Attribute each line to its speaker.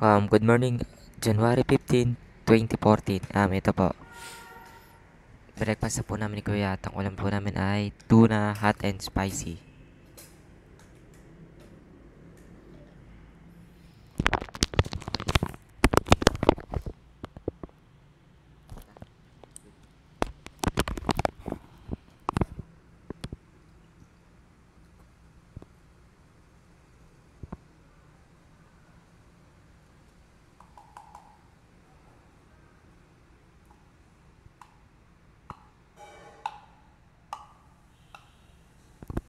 Speaker 1: Um, good morning, January 15, 2014. Um, ito po. Breakfast na po namin ni Kuya at ang ulam po namin ay tuna, hot and spicy.